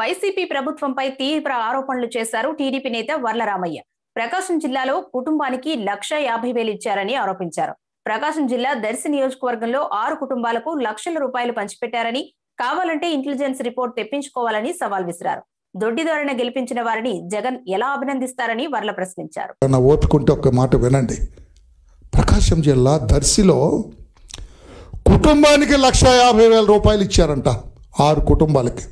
YCP ప్రభుత్వంపై తీవ్ర ఆరోపణలు చేశారు టీడీపీ నేత వర్లరామయ్య ప్రకాశం జిల్లాలో కుటుంబానికి లక్ష యాభై వేలు ఇచ్చారని ఆరోపించారు ప్రకాశం జిల్లా దర్శి నియోజకవర్గంలో ఆరు కుటుంబాలకు లక్షల రూపాయలు పంచిపెట్టారని కావాలంటే ఇంటెలిజెన్స్ రిపోర్ట్ తెప్పించుకోవాలని సవాల్ విసిరారు దొడ్డిదారిన గెలిపించిన వారిని జగన్ ఎలా అభినందిస్తారని వర్ల ప్రశ్నించారు ఓపికంటే ఒక మాట వినండి ప్రకాశం జిల్లా దర్శిలో కుటుంబానికి లక్ష యాభై వేల రూపాయలు ఇచ్చారంట ఆరు కుటుంబాలకి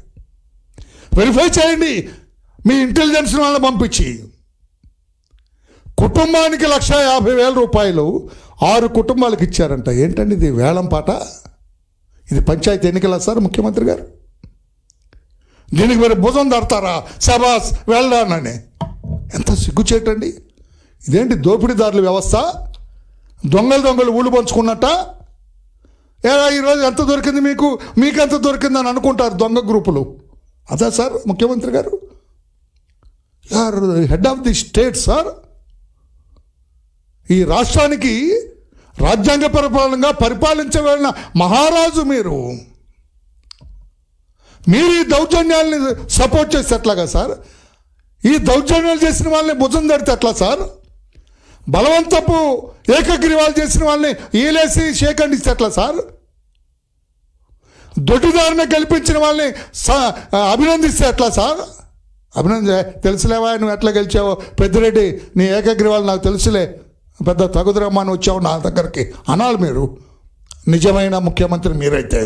వెరిఫై చేయండి మీ ఇంటెలిజెన్స్ వాళ్ళని పంపించి కుటుంబానికి లక్ష యాభై వేల రూపాయలు ఆరు కుటుంబాలకు ఇచ్చారంట ఏంటండి ఇది వేలం పాట ఇది పంచాయతీ ఎన్నికలా సార్ ముఖ్యమంత్రి గారు దీనికి మీరు భుజం దడతారా సభాస్ వెళ్ళడానని ఎంత చేయటండి ఇదేంటి దోపిడీదారుల వ్యవస్థ దొంగలు దొంగలు ఊళ్ళు పంచుకున్నట్ట ఏరా ఈరోజు ఎంత దొరికింది మీకు మీకెంత దొరికిందని అనుకుంటారు దొంగ గ్రూపులు అదా సార్ ముఖ్యమంత్రి గారు are head of the state sir ఈ రాష్ట్రానికి రాజ్యాంగ పరిపాలనగా పరిపాలించగలిగిన మహారాజు మీరు మీరు ఈ దౌర్జన్యాలని సపోర్ట్ చేస్తే ఎట్లాగా సార్ ఈ దౌర్జన్యాలు చేసిన వాళ్ళని భుజం తడితే ఎట్లా సార్ బలవంతపు ఏకగ్రీవాలు చేసిన వాళ్ళని ఏలేసి షేఖండిస్తే ఎట్లా సార్ దొడ్డిదారిన గెలిపించిన వాళ్ళని అభినందిస్తే ఎట్లా సార్ అభినంద తెలుసులేవా నువ్వు ఎట్లా గెలిచావో పెద్దిరెడ్డి నీ ఏకగ్రీవాలు నాకు తెలుసులే పెద్ద అని వచ్చావు నా దగ్గరికి అనాలి మీరు నిజమైన ముఖ్యమంత్రి మీరైతే